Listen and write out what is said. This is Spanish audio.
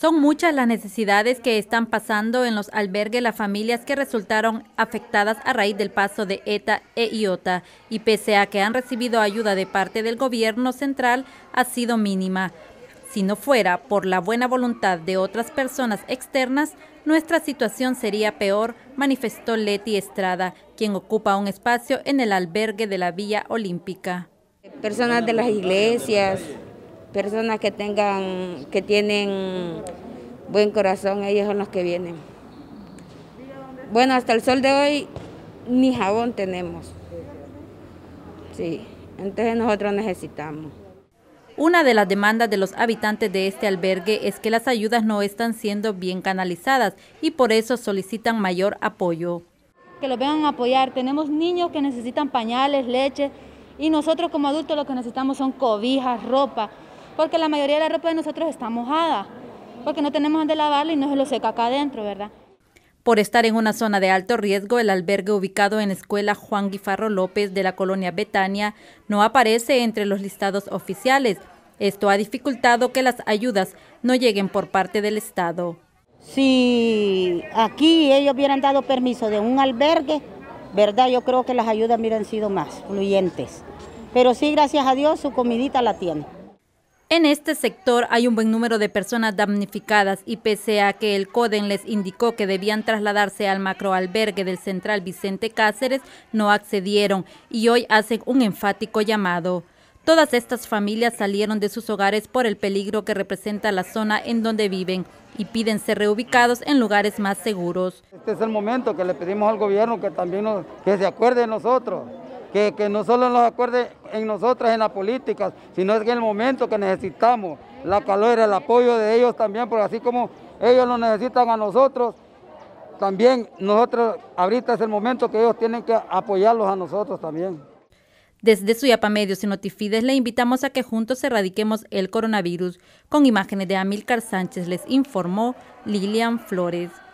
Son muchas las necesidades que están pasando en los albergues las familias que resultaron afectadas a raíz del paso de ETA e IOTA y pese a que han recibido ayuda de parte del gobierno central ha sido mínima. Si no fuera por la buena voluntad de otras personas externas, nuestra situación sería peor, manifestó Leti Estrada, quien ocupa un espacio en el albergue de la Villa Olímpica. Personas de las iglesias, personas que tengan, que tienen buen corazón, ellos son los que vienen. Bueno, hasta el sol de hoy ni jabón tenemos. Sí, entonces nosotros necesitamos. Una de las demandas de los habitantes de este albergue es que las ayudas no están siendo bien canalizadas y por eso solicitan mayor apoyo. Que los vean a apoyar. Tenemos niños que necesitan pañales, leche y nosotros como adultos lo que necesitamos son cobijas, ropa porque la mayoría de la ropa de nosotros está mojada, porque no tenemos donde lavarla y no se lo seca acá adentro, ¿verdad? Por estar en una zona de alto riesgo, el albergue ubicado en escuela Juan Guifarro López de la colonia Betania no aparece entre los listados oficiales. Esto ha dificultado que las ayudas no lleguen por parte del Estado. Si aquí ellos hubieran dado permiso de un albergue, ¿verdad? Yo creo que las ayudas hubieran sido más fluyentes. Pero sí, gracias a Dios, su comidita la tiene. En este sector hay un buen número de personas damnificadas y pese a que el CODEN les indicó que debían trasladarse al macroalbergue del Central Vicente Cáceres, no accedieron y hoy hacen un enfático llamado. Todas estas familias salieron de sus hogares por el peligro que representa la zona en donde viven y piden ser reubicados en lugares más seguros. Este es el momento que le pedimos al gobierno que también que se acuerde de nosotros que, no solo nos acuerde en nosotras, en la política, sino es que en el momento que necesitamos la calor, el apoyo de ellos también, porque así como ellos lo necesitan a nosotros, también nosotros, ahorita es el momento que ellos tienen que apoyarlos a nosotros también. Desde Suyapa Medios y Notifides le invitamos a que juntos erradiquemos el coronavirus. Con imágenes de Amílcar Sánchez les informó Lilian Flores.